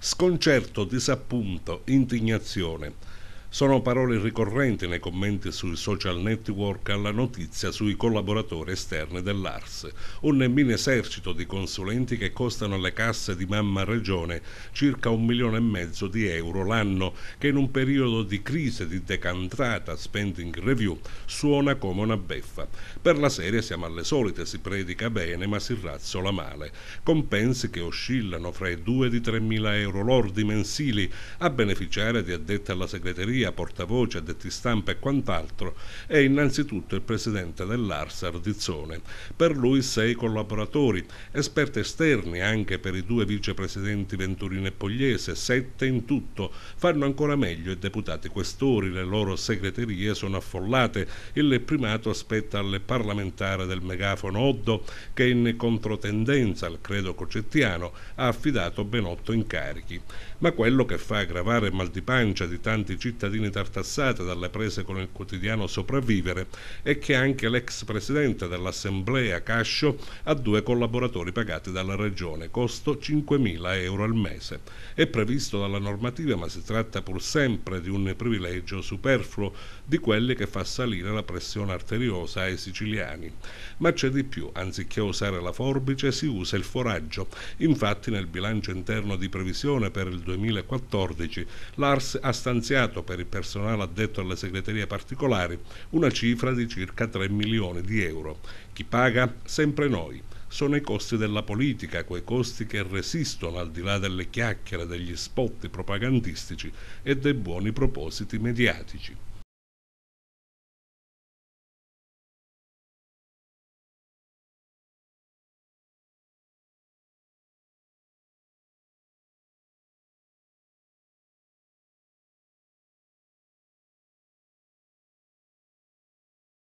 Sconcerto, disappunto, indignazione. Sono parole ricorrenti nei commenti sui social network alla notizia sui collaboratori esterni dell'ARS, un mini esercito di consulenti che costano alle casse di mamma regione circa un milione e mezzo di euro l'anno, che in un periodo di crisi di decantata spending review suona come una beffa. Per la serie siamo alle solite, si predica bene ma si razzola male. Compensi che oscillano fra i 2 e i 3 mila euro lordi mensili a beneficiare di addetti alla segreteria segreteria, portavoce, addetti stampa e quant'altro, è innanzitutto il presidente dell'Arsa di Per lui sei collaboratori, esperti esterni anche per i due vicepresidenti Venturino e Pogliese, sette in tutto, fanno ancora meglio i deputati questori, le loro segreterie sono affollate, il primato spetta al parlamentare del megafono Oddo che in controtendenza al credo cocettiano ha affidato ben otto incarichi. Ma quello che fa aggravare il mal di pancia di tanti cittadini cittadini tartassati dalle prese con il quotidiano Sopravvivere e che anche l'ex presidente dell'assemblea Cascio ha due collaboratori pagati dalla regione, costo 5.000 euro al mese. È previsto dalla normativa ma si tratta pur sempre di un privilegio superfluo di quelli che fa salire la pressione arteriosa ai siciliani. Ma c'è di più, anziché usare la forbice si usa il foraggio. Infatti nel bilancio interno di previsione per il 2014 l'ARS ha stanziato per per il personale addetto alle segreterie particolari, una cifra di circa 3 milioni di euro. Chi paga? Sempre noi sono i costi della politica, quei costi che resistono al di là delle chiacchiere, degli spot propagandistici e dei buoni propositi mediatici.